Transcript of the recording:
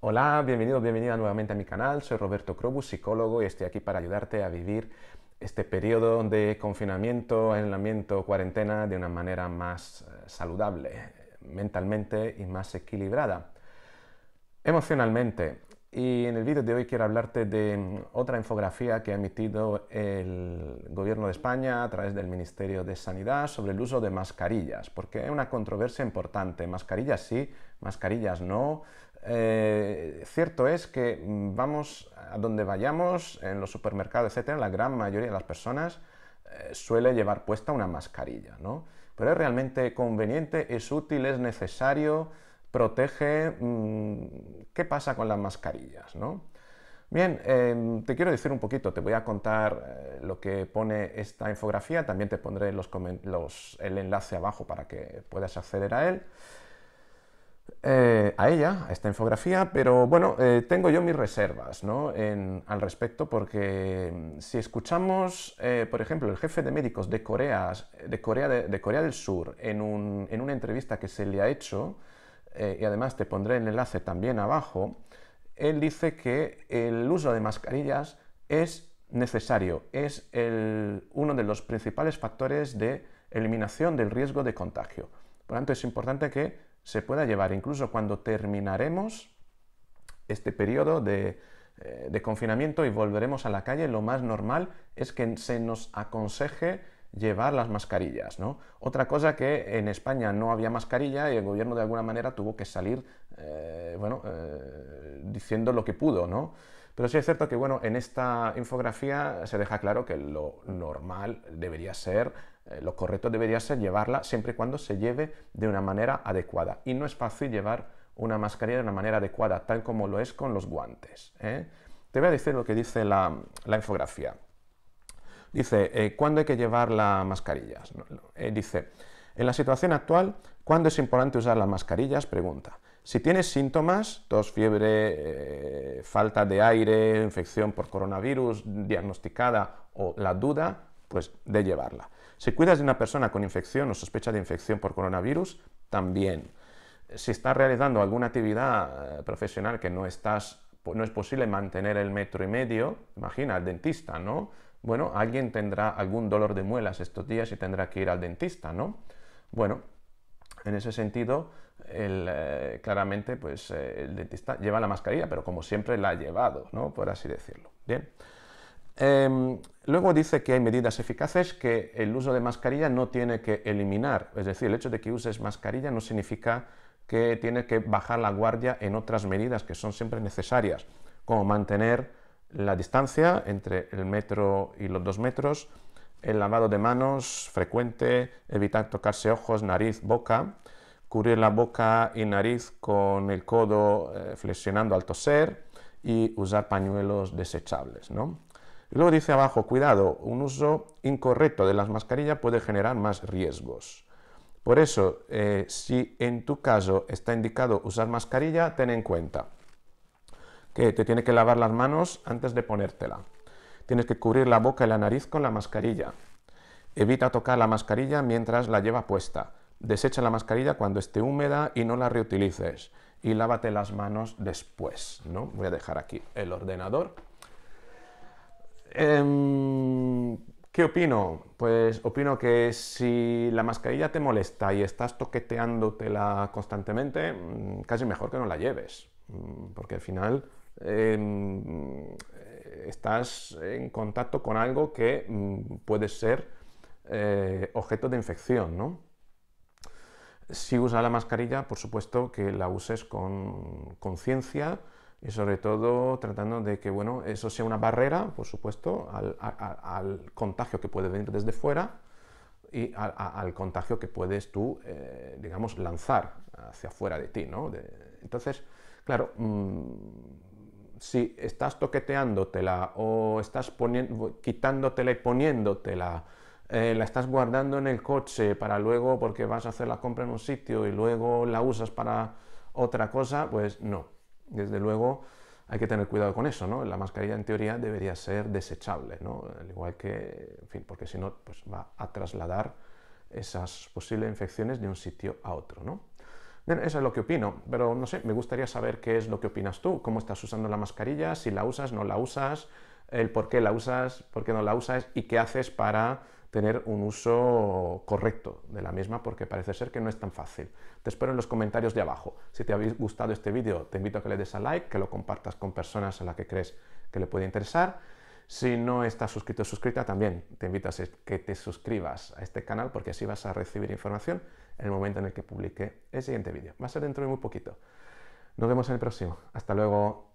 Hola, bienvenido, bienvenida nuevamente a mi canal. Soy Roberto Crobus, psicólogo, y estoy aquí para ayudarte a vivir este periodo de confinamiento, aislamiento, cuarentena de una manera más eh, saludable mentalmente y más equilibrada emocionalmente. Y en el vídeo de hoy quiero hablarte de mm, otra infografía que ha emitido el gobierno de España a través del Ministerio de Sanidad sobre el uso de mascarillas, porque es una controversia importante. Mascarillas sí, mascarillas no. Eh, cierto es que mm, vamos a donde vayamos, en los supermercados, etcétera, la gran mayoría de las personas eh, suele llevar puesta una mascarilla, ¿no? Pero es realmente conveniente, es útil, es necesario, protege. Mm, ¿Qué pasa con las mascarillas, no? Bien, em, te quiero decir un poquito, te voy a contar eh, lo que pone esta infografía, también te pondré el enlace abajo para que puedas acceder a él. Eh, a ella, a esta infografía, pero bueno, eh, tengo yo mis reservas al respecto porque mm, si escuchamos, eh, por ejemplo, el jefe de médicos de Corea, de Corea, de, Corea del Sur en, un, en, una entrevista que se le ha hecho, y además te pondré el enlace también abajo, él dice que el uso de mascarillas es necesario, es uno de los principales factores de eliminación del riesgo de contagio. Por lo tanto, es importante que se pueda llevar, incluso cuando terminaremos este periodo eh, de, confinamiento y volveremos a la calle, lo más normal es que se nos aconseje llevar las mascarillas, ¿no? Otra cosa que en España no había mascarilla y el gobierno de alguna manera tuvo que salir, eh, bueno, eh, diciendo lo que pudo, ¿no? Pero sí es cierto que, bueno, en esta infografía se deja claro que lo normal debería ser eh, lo correcto debería ser llevarla siempre y cuando se lleve de una manera adecuada. Y no es fácil llevar una mascarilla de una manera adecuada, tal como lo es con los guantes. ¿eh? Te voy a decir lo que dice la, infografía. Dice, eh, ¿cuándo hay que llevar las mascarillas? dice, en la situación actual, ¿cuándo es importante usar las mascarillas? Pregunta. Si tienes síntomas, tos, fiebre, falta de aire, infección por coronavirus diagnosticada o la duda, pues de llevarla. Si cuidas de una persona con infección o sospecha de infección por coronavirus, también. Si estás realizando alguna actividad eh, profesional que no, estás, pues, no es posible mantener el metro y medio, imagina, al dentista, ¿no? Bueno, alguien tendrá algún dolor de muelas estos días y tendrá que ir al dentista, ¿no? Bueno, en ese sentido, eh, claramente, pues eh, el dentista lleva la mascarilla, pero como siempre la ha llevado, ¿no? Por así decirlo. Bien. Em, luego dice que hay medidas eficaces que el uso de mascarilla no tiene que eliminar, es decir, el hecho de que uses mascarilla no significa que tiene que bajar la guardia en otras medidas que son siempre necesarias, como mantener la distancia entre el metro y los dos metros, el lavado de manos frecuente, evitar tocarse ojos, nariz, boca, cubrir la boca y nariz con el codo eh, flexionando al toser y usar pañuelos desechables. ¿no? luego dice abajo, cuidado, un uso incorrecto de las mascarillas puede generar más riesgos. Por eso, eh, si en tu caso está indicado usar mascarilla, ten en cuenta que te tiene que lavar las manos antes de ponértela. Tienes que cubrir la boca y la nariz con la mascarilla. Evita tocar la mascarilla mientras la lleva puesta. Desecha la mascarilla cuando esté húmeda y no la reutilices. Y lávate las manos después, ¿no? Voy a dejar aquí el ordenador Em, ¿Qué opino? Pues opino que si la mascarilla te molesta y estás toqueteándotela constantemente, mm, casi mejor que no la lleves, mm, porque al final em, eh, estás en contacto con algo que mm, puede ser eh, objeto de infección, ¿no? Si usas la mascarilla, por supuesto que la uses con conciencia, y sobre todo tratando de que bueno, eso sea una barrera, por supuesto, al, contagio que puede venir desde fuera y al contagio que puedes tú, eh, digamos, lanzar hacia afuera de ti. ¿no? entonces, claro, mm, si estás toqueteándotela o estás quitándotela y poniéndotela, eh, la estás guardando en el coche para luego porque vas a hacer la compra en un sitio y luego la usas para otra cosa, pues no desde luego hay que tener cuidado con eso, ¿no? La mascarilla en teoría debería ser desechable, ¿no? Al igual que, en fin, porque si no, pues va a trasladar esas posibles infecciones de un sitio a otro, ¿no? eso es lo que opino, pero no sé, me gustaría saber qué es lo que opinas tú, cómo estás usando la mascarilla, si la usas, no la usas, el por qué la usas, por qué no la usas y qué haces para tener un uso correcto de la misma porque parece ser que no es tan fácil. Te espero en los comentarios de abajo. Si te ha gustado este vídeo, te invito a que le des a like, que lo compartas con personas a las que crees que le puede interesar. Si no estás suscrito o suscrita, también te invito a que te suscribas a este canal porque así vas a recibir información en el momento en el que publique el siguiente vídeo. Va a ser dentro de muy poquito. Nos vemos en el próximo. Hasta luego.